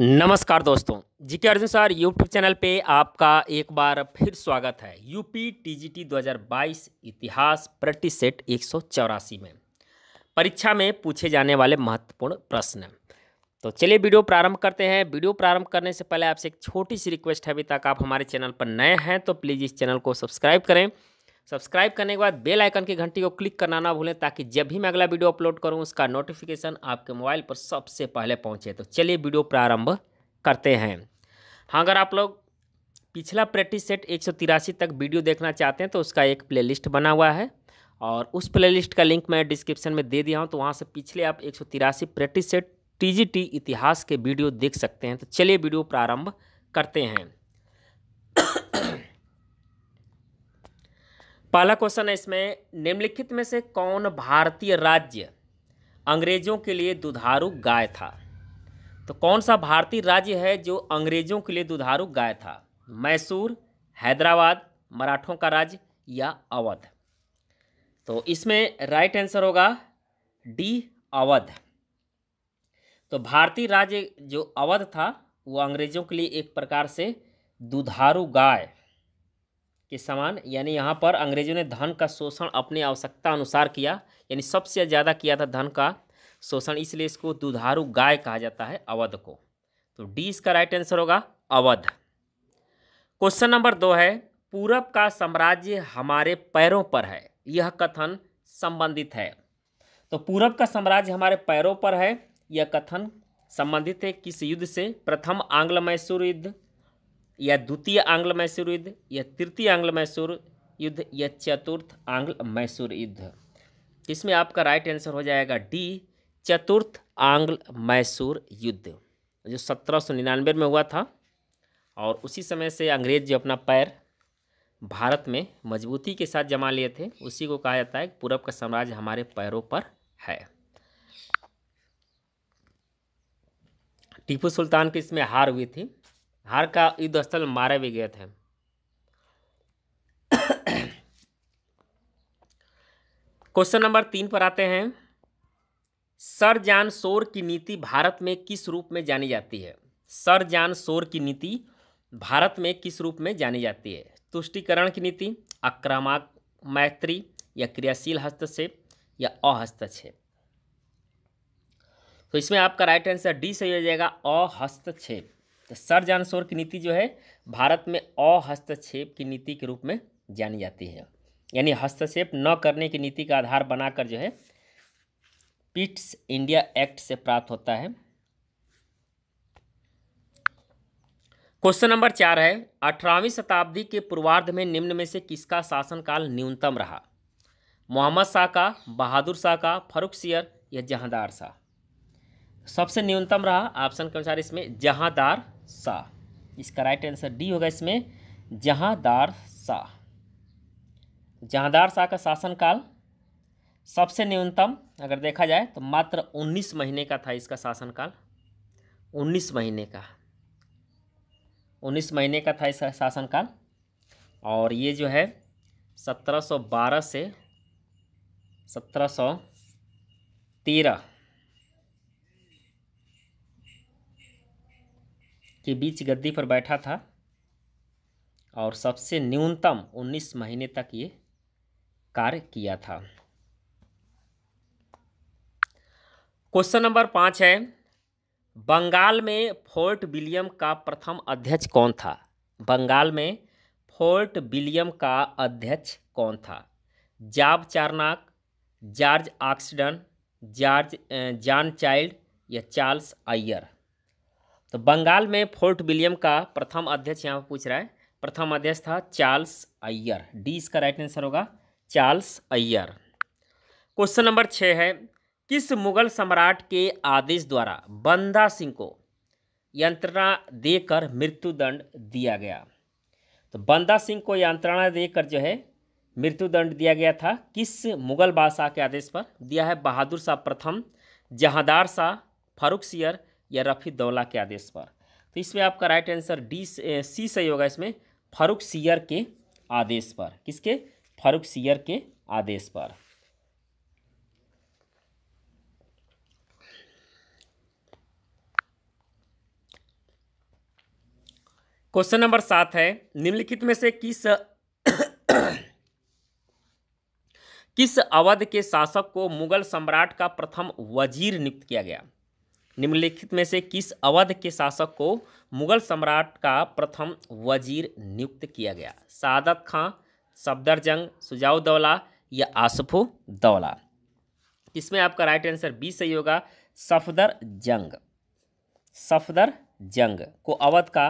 नमस्कार दोस्तों जी के अर्जुन सर यूट्यूब चैनल पे आपका एक बार फिर स्वागत है यूपी टीजीटी 2022 इतिहास प्रैक्टिस सेट एक में परीक्षा में पूछे जाने वाले महत्वपूर्ण प्रश्न तो चलिए वीडियो प्रारंभ करते हैं वीडियो प्रारंभ करने से पहले आपसे एक छोटी सी रिक्वेस्ट है अभी तक आप हमारे चैनल पर नए हैं तो प्लीज़ इस चैनल को सब्सक्राइब करें सब्सक्राइब करने के बाद बेल आइकन की घंटी को क्लिक करना ना भूलें ताकि जब भी मैं अगला वीडियो अपलोड करूँ उसका नोटिफिकेशन आपके मोबाइल पर सबसे पहले पहुँचे तो चलिए वीडियो प्रारंभ करते हैं हाँ अगर आप लोग पिछला प्रैक्टिस सेट एक तक वीडियो देखना चाहते हैं तो उसका एक प्ले बना हुआ है और उस प्ले का लिंक मैं डिस्क्रिप्शन में दे दिया हूँ तो वहाँ से पिछले आप एक प्रैक्टिस सेट टी इतिहास के वीडियो देख सकते हैं तो चलिए वीडियो प्रारंभ करते हैं पहला क्वेश्चन है इसमें निम्नलिखित में से कौन भारतीय राज्य अंग्रेजों के लिए दुधारू गाय था तो कौन सा भारतीय राज्य है जो अंग्रेजों के लिए दुधारू गाय था मैसूर हैदराबाद मराठों का राज्य या अवध तो इसमें राइट आंसर होगा डी अवध तो भारतीय राज्य जो अवध था वो अंग्रेजों के लिए एक प्रकार से दुधारू गाय के समान यानी यहाँ पर अंग्रेजों ने धन का शोषण अपनी आवश्यकता अनुसार किया यानी सबसे ज़्यादा किया था धन का शोषण इसलिए इसको दुधारू गाय कहा जाता है अवध को तो डी इसका राइट आंसर होगा अवध क्वेश्चन नंबर दो है पूरब का साम्राज्य हमारे पैरों पर है यह कथन संबंधित है तो पूरब का साम्राज्य हमारे पैरों पर है यह कथन संबंधित है किस युद्ध से प्रथम आंग्ल मैसूर युद्ध या द्वितीय आंग्ल मैसूर युद्ध या तृतीय आंग्ल मैसूर युद्ध या चतुर्थ आंग्ल मैसूर युद्ध इसमें आपका राइट आंसर हो जाएगा डी चतुर्थ आंग्ल मैसूर युद्ध जो सत्रह सौ निन्यानवे में हुआ था और उसी समय से अंग्रेज जो अपना पैर भारत में मजबूती के साथ जमा लिए थे उसी को कहा जाता है कि पूरब का साम्राज्य हमारे पैरों पर है टीपू सुल्तान की इसमें हार हुई थी हार का युद्ध स्थल मारे भी गए थे क्वेश्चन नंबर तीन पर आते हैं सर जान शोर की नीति भारत में किस रूप में जानी जाती है सर जान शोर की नीति भारत में किस रूप में जानी जाती है तुष्टिकरण की नीति आक्रामक मैत्री या क्रियाशील हस्तक्षेप या अहस्तक्षेप तो इसमें आपका राइट आंसर डी सही हो जाएगा अहस्तक्षेप तो सर जान शोर की नीति जो है भारत में अहस्तक्षेप की नीति के रूप में जानी जाती है यानी हस्तक्षेप न करने की नीति का आधार बनाकर जो है पिट्स इंडिया एक्ट से प्राप्त होता है क्वेश्चन नंबर चार है अठारहवीं शताब्दी के पूर्वार्ध में निम्न में से किसका शासनकाल न्यूनतम रहा मोहम्मद शाह का बहादुर शाह का फरुख सियर या जहादार शाह सबसे न्यूनतम रहा ऑप्शन के अनुसार इसमें जहादार शाह इसका राइट आंसर डी होगा इसमें जहाँदार शाह जहाँदार शाह का शासनकाल सबसे न्यूनतम अगर देखा जाए तो मात्र 19 महीने का था इसका शासनकाल 19 महीने का 19 महीने का था इसका शासनकाल और ये जो है 1712 से 1713 के बीच गद्दी पर बैठा था और सबसे न्यूनतम 19 महीने तक ये कार्य किया था क्वेश्चन नंबर पाँच है बंगाल में फोर्ट विलियम का प्रथम अध्यक्ष कौन था बंगाल में फोर्ट विलियम का अध्यक्ष कौन था Job Charnock George Oxenden George John Child या चार्ल्स आयर तो बंगाल में फोर्ट विलियम का प्रथम अध्यक्ष यहाँ पर पूछ रहा है प्रथम अध्यक्ष था चार्ल्स अय्यर डी इसका राइट आंसर होगा चार्ल्स अय्यर क्वेश्चन नंबर छः है किस मुगल सम्राट के आदेश द्वारा बंदा सिंह को यंत्रणा देकर मृत्युदंड दिया गया तो बंदा सिंह को यंत्रणा देकर जो है मृत्युदंड दिया गया था किस मुगल बादशाह के आदेश पर दिया है बहादुर शाह प्रथम जहादार शाह फारूक सियर या रफ़ी दौला के आदेश पर तो इसमें आपका राइट आंसर डी सी सही होगा इसमें फारूक सियर के आदेश पर किसके फारूक सियर के आदेश पर क्वेश्चन नंबर सात है निम्नलिखित में से किस किस अवध के शासक को मुगल सम्राट का प्रथम वजीर नियुक्त किया गया निम्नलिखित में से किस अवध के शासक को मुगल सम्राट का प्रथम वजीर नियुक्त किया गया सादत खां सफदरजंग सुजाउदौला या आसफो दौला इसमें आपका राइट आंसर बी सही होगा सफदर जंग सफदर जंग को अवध का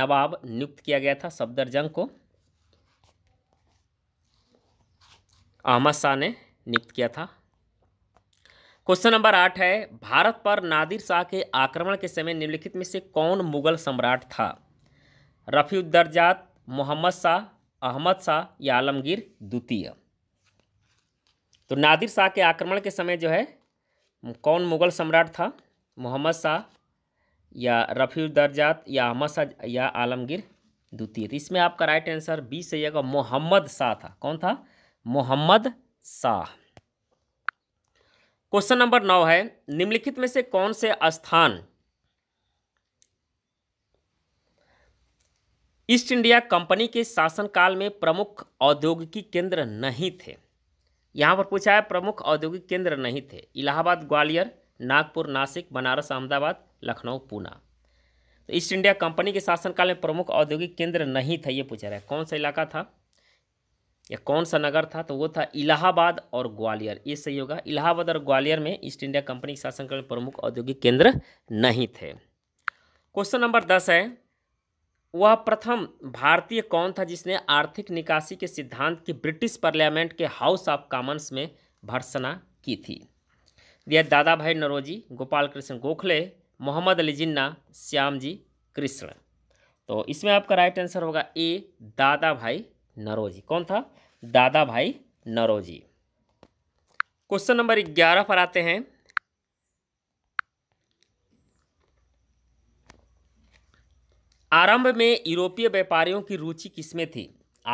नवाब नियुक्त किया गया था सफदर जंग को अहमद शाह ने नियुक्त किया था क्वेश्चन नंबर आठ है भारत पर नादिर शाह के आक्रमण के समय निम्नलिखित में से कौन मुगल सम्राट था रफ़ीउद्दरजात मोहम्मद शाह अहमद शाह या आलमगीर द्वितीय तो नादिर शाह के आक्रमण के समय जो है कौन मुगल सम्राट था मोहम्मद शाह या रफ़ीउद्दरजात या अहमद शाह या आलमगीर द्वितीय तो इसमें आपका राइट आंसर बी सही होगा मोहम्मद शाह था कौन था मोहम्मद शाह क्वेश्चन नंबर नौ है निम्नलिखित में से कौन से स्थान ईस्ट इंडिया कंपनी के शासनकाल में प्रमुख औद्योगिकी केंद्र नहीं थे यहाँ पर पूछा है प्रमुख औद्योगिक केंद्र नहीं थे इलाहाबाद ग्वालियर नागपुर नासिक बनारस अहमदाबाद लखनऊ पूना तो ईस्ट इंडिया कंपनी के शासनकाल में प्रमुख औद्योगिक केंद्र नहीं था ये पूछा रहा है कौन सा इलाका था या कौन सा नगर था तो वो था इलाहाबाद और ग्वालियर ये सही होगा इलाहाबाद और ग्वालियर में ईस्ट इंडिया कंपनी के शासन काल प्रमुख औद्योगिक केंद्र नहीं थे क्वेश्चन नंबर दस है वह प्रथम भारतीय कौन था जिसने आर्थिक निकासी के सिद्धांत की ब्रिटिश पार्लियामेंट के हाउस ऑफ कॉमन्स में भर्सना की थी यह दादा भाई नरोजी गोपाल कृष्ण गोखले मोहम्मद अली जिन्ना श्याम जी कृष्ण तो इसमें आपका राइट आंसर होगा ए दादा भाई नरोजी कौन था दादा भाई नरोजी क्वेश्चन नंबर ग्यारह पर आते हैं आरंभ में यूरोपीय व्यापारियों की रुचि किसमें थी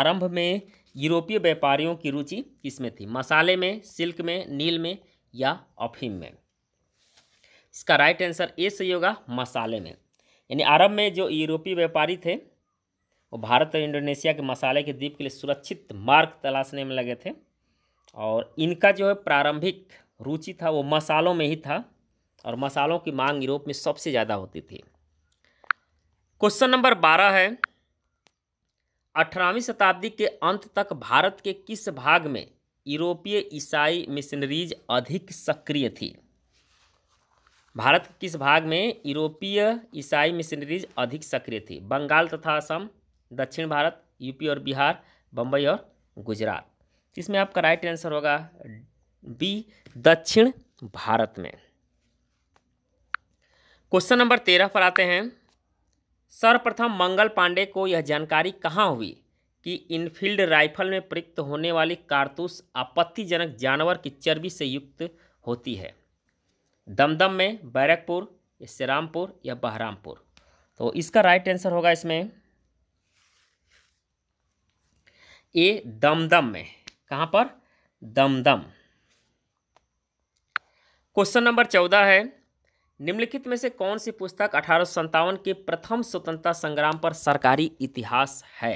आरंभ में यूरोपीय व्यापारियों की रुचि किसमें थी मसाले में सिल्क में नील में या अफीम में इसका राइट आंसर ए सही होगा मसाले में यानी आरंभ में जो यूरोपीय व्यापारी थे वो भारत और इंडोनेशिया के मसाले के द्वीप के लिए सुरक्षित मार्ग तलाशने में लगे थे और इनका जो है प्रारंभिक रुचि था वो मसालों में ही था और मसालों की मांग यूरोप में सबसे ज़्यादा होती थी क्वेश्चन नंबर बारह है अठारहवीं शताब्दी के अंत तक भारत के किस भाग में यूरोपीय ईसाई मिशनरीज अधिक सक्रिय थी भारत के किस भाग में यूरोपीय ईसाई मिशनरीज अधिक सक्रिय थी बंगाल तथा असम दक्षिण भारत यूपी और बिहार बम्बई और गुजरात इसमें आपका राइट आंसर होगा बी दक्षिण भारत में क्वेश्चन नंबर तेरह पर आते हैं सर्वप्रथम मंगल पांडे को यह जानकारी कहाँ हुई कि इनफील्ड राइफल में प्रयुक्त होने वाली कारतूस आपत्तिजनक जानवर की चर्बी से युक्त होती है दमदम में बैरकपुर या श्रीरामपुर या बहरामपुर तो इसका राइट आंसर होगा इसमें ये दमदम में कहाँ पर दमदम क्वेश्चन नंबर चौदह है निम्नलिखित में से कौन सी पुस्तक अठारह के प्रथम स्वतंत्रता संग्राम पर सरकारी इतिहास है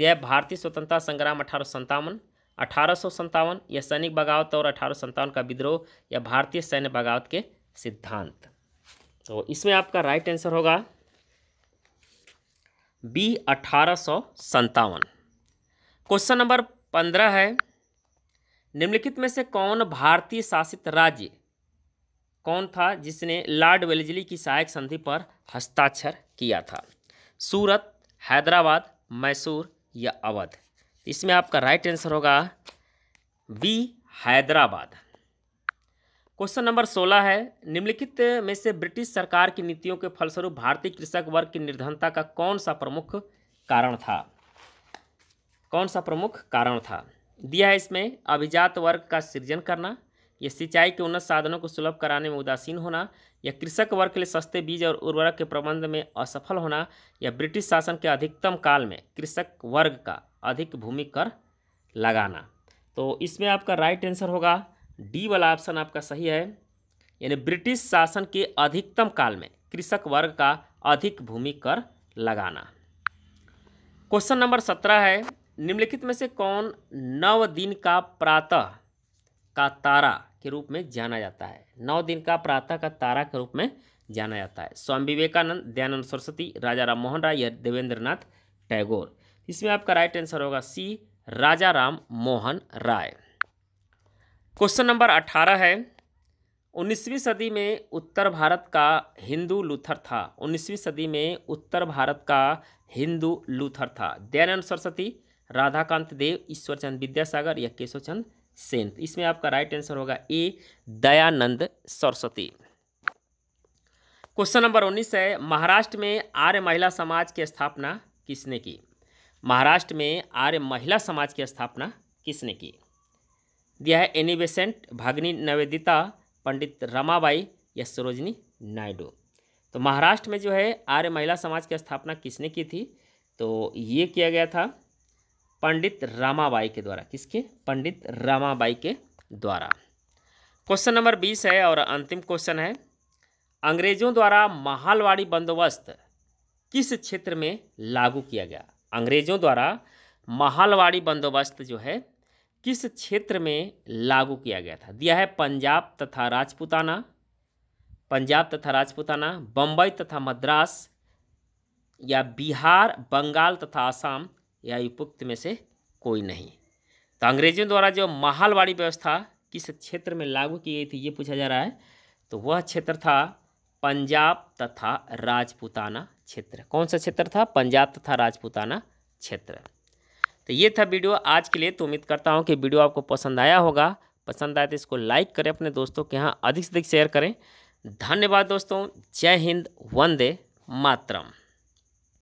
यह भारतीय स्वतंत्रता संग्राम अठारह सौ अठारह या सैनिक बगावत और अठारह का विद्रोह या भारतीय सैन्य बगावत के सिद्धांत तो इसमें आपका राइट आंसर होगा बी अठारह सौ संतावन क्वेश्चन नंबर पंद्रह है निम्नलिखित में से कौन भारतीय शासित राज्य कौन था जिसने लॉर्ड वेलजली की सहायक संधि पर हस्ताक्षर किया था सूरत हैदराबाद मैसूर या अवध इसमें आपका राइट आंसर होगा बी हैदराबाद क्वेश्चन नंबर सोलह है निम्नलिखित में से ब्रिटिश सरकार की नीतियों के फलस्वरूप भारतीय कृषक वर्ग की निर्धनता का कौन सा प्रमुख कारण था कौन सा प्रमुख कारण था दिया है इसमें अभिजात वर्ग का सृजन करना या सिंचाई के उन्नत साधनों को सुलभ कराने में उदासीन होना या कृषक वर्ग के लिए सस्ते बीज और उर्वरक के प्रबंध में असफल होना या ब्रिटिश शासन के अधिकतम काल में कृषक वर्ग का अधिक भूमि कर लगाना तो इसमें आपका राइट आंसर होगा डी वाला ऑप्शन आपका सही है यानी ब्रिटिश शासन के अधिकतम काल में कृषक वर्ग का अधिक भूमि कर लगाना क्वेश्चन नंबर सत्रह है निम्नलिखित में से कौन नव दिन का प्रातः का तारा के रूप में जाना जाता है नौ दिन का प्रातः का तारा के रूप में जाना जाता है स्वामी विवेकानंद दयानंद सरस्वती राजा राम मोहन राय या देवेंद्र नाथ टैगोर इसमें आपका राइट आंसर होगा C Raja Ram Mohan Roy question number अठारह है उन्नीसवीं सदी में उत्तर भारत का हिंदू लूथर था उन्नीसवीं सदी में उत्तर भारत का हिंदू लूथर था दयानंद सरस्वती राधाकांत देव ईश्वर चंद विद्यासागर या केशव चंद सेन इसमें आपका राइट आंसर होगा A Dayanand Saraswati question number उन्नीस है महाराष्ट्र में आर्य महिला समाज की स्थापना किसने की महाराष्ट्र में आर्य महिला समाज की स्थापना किसने की दिया है एनी बेसेंट भाग्नि नवेदिता पंडित रमाबाई या सरोजनी नायडू तो महाराष्ट्र में जो है आर्य महिला समाज की स्थापना किसने की थी तो ये किया गया था पंडित रामाबाई के द्वारा किसके पंडित रामाबाई के द्वारा क्वेश्चन नंबर बीस है और अंतिम क्वेश्चन है अंग्रेजों द्वारा महालवाड़ी बंदोबस्त किस क्षेत्र में लागू किया गया अंग्रेजों द्वारा महालवाड़ी बंदोबस्त जो है किस क्षेत्र में लागू किया गया था दिया है पंजाब तथा राजपुताना पंजाब तथा राजपुताना बम्बई तथा मद्रास या बिहार बंगाल तथा आसाम या उपयुक्त में से कोई नहीं तो अंग्रेजों द्वारा जो महालवाड़ी व्यवस्था किस क्षेत्र में लागू की गई थी ये पूछा जा रहा है तो वह क्षेत्र था पंजाब तथा राजपूताना क्षेत्र कौन सा क्षेत्र था पंजाब तथा राजपूताना क्षेत्र तो ये था वीडियो आज के लिए तो उम्मीद करता हूँ कि वीडियो आपको पसंद आया होगा पसंद आया तो इसको लाइक करें अपने दोस्तों के यहाँ अधिक से अधिक शेयर करें धन्यवाद दोस्तों जय हिंद वंदे मातरम